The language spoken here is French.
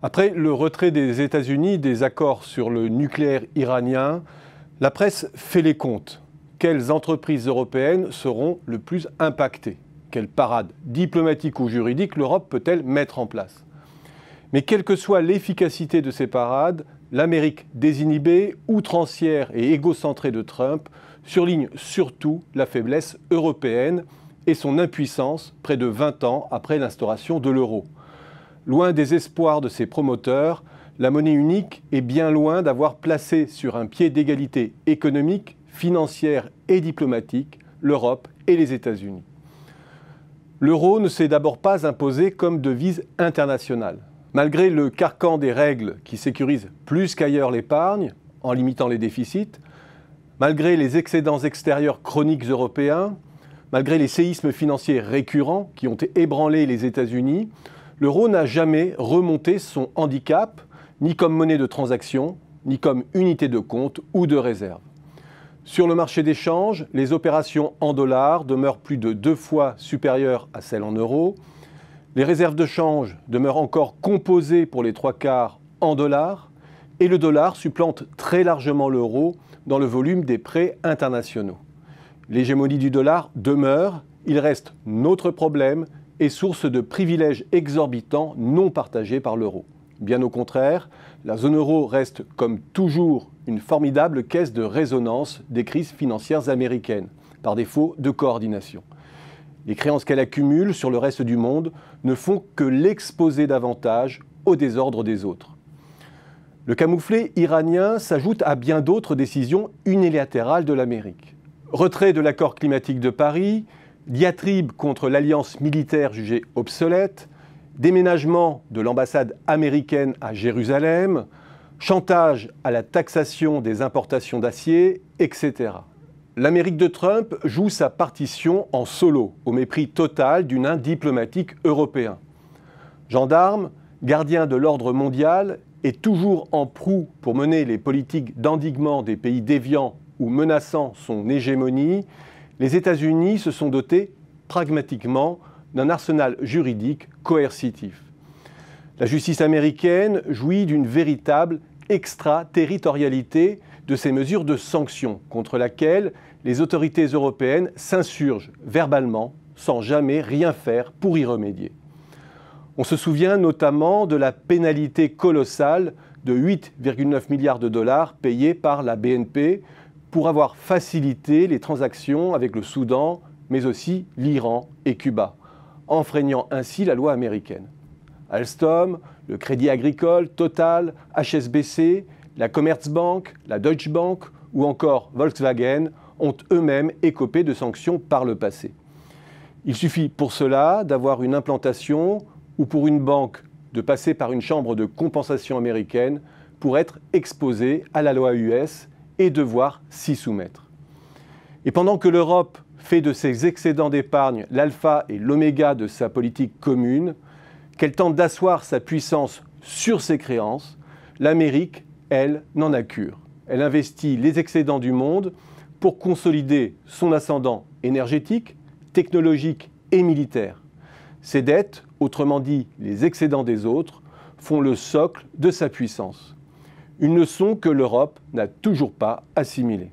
Après le retrait des États-Unis des accords sur le nucléaire iranien, la presse fait les comptes. Quelles entreprises européennes seront le plus impactées Quelle parade diplomatique ou juridique l'Europe peut-elle mettre en place Mais quelle que soit l'efficacité de ces parades, l'Amérique désinhibée, outrancière et égocentrée de Trump surligne surtout la faiblesse européenne et son impuissance près de 20 ans après l'instauration de l'euro. Loin des espoirs de ses promoteurs, la monnaie unique est bien loin d'avoir placé sur un pied d'égalité économique, financière et diplomatique l'Europe et les États-Unis. L'euro ne s'est d'abord pas imposé comme devise internationale. Malgré le carcan des règles qui sécurisent plus qu'ailleurs l'épargne, en limitant les déficits, malgré les excédents extérieurs chroniques européens, malgré les séismes financiers récurrents qui ont ébranlé les États-Unis, L'euro n'a jamais remonté son handicap, ni comme monnaie de transaction, ni comme unité de compte ou de réserve. Sur le marché changes, les opérations en dollars demeurent plus de deux fois supérieures à celles en euros. Les réserves de change demeurent encore composées pour les trois quarts en dollars. Et le dollar supplante très largement l'euro dans le volume des prêts internationaux. L'hégémonie du dollar demeure, il reste notre problème, est source de privilèges exorbitants non partagés par l'euro. Bien au contraire, la zone euro reste comme toujours une formidable caisse de résonance des crises financières américaines, par défaut de coordination. Les créances qu'elle accumule sur le reste du monde ne font que l'exposer davantage au désordre des autres. Le camouflet iranien s'ajoute à bien d'autres décisions unilatérales de l'Amérique. Retrait de l'accord climatique de Paris, diatribe contre l'alliance militaire jugée obsolète, déménagement de l'ambassade américaine à Jérusalem, chantage à la taxation des importations d'acier, etc. L'Amérique de Trump joue sa partition en solo, au mépris total du nain diplomatique européen. Gendarme, gardien de l'ordre mondial, est toujours en proue pour mener les politiques d'endiguement des pays déviants ou menaçant son hégémonie, les États-Unis se sont dotés pragmatiquement d'un arsenal juridique coercitif. La justice américaine jouit d'une véritable extraterritorialité de ces mesures de sanctions contre laquelle les autorités européennes s'insurgent verbalement sans jamais rien faire pour y remédier. On se souvient notamment de la pénalité colossale de 8,9 milliards de dollars payée par la BNP pour avoir facilité les transactions avec le Soudan, mais aussi l'Iran et Cuba, enfreignant ainsi la loi américaine. Alstom, le Crédit Agricole, Total, HSBC, la Commerzbank, la Deutsche Bank ou encore Volkswagen ont eux-mêmes écopé de sanctions par le passé. Il suffit pour cela d'avoir une implantation ou pour une banque de passer par une chambre de compensation américaine pour être exposé à la loi US et devoir s'y soumettre. Et pendant que l'Europe fait de ses excédents d'épargne l'alpha et l'oméga de sa politique commune, qu'elle tente d'asseoir sa puissance sur ses créances, l'Amérique, elle, n'en a cure. Elle investit les excédents du monde pour consolider son ascendant énergétique, technologique et militaire. Ses dettes, autrement dit les excédents des autres, font le socle de sa puissance une leçon que l'Europe n'a toujours pas assimilée.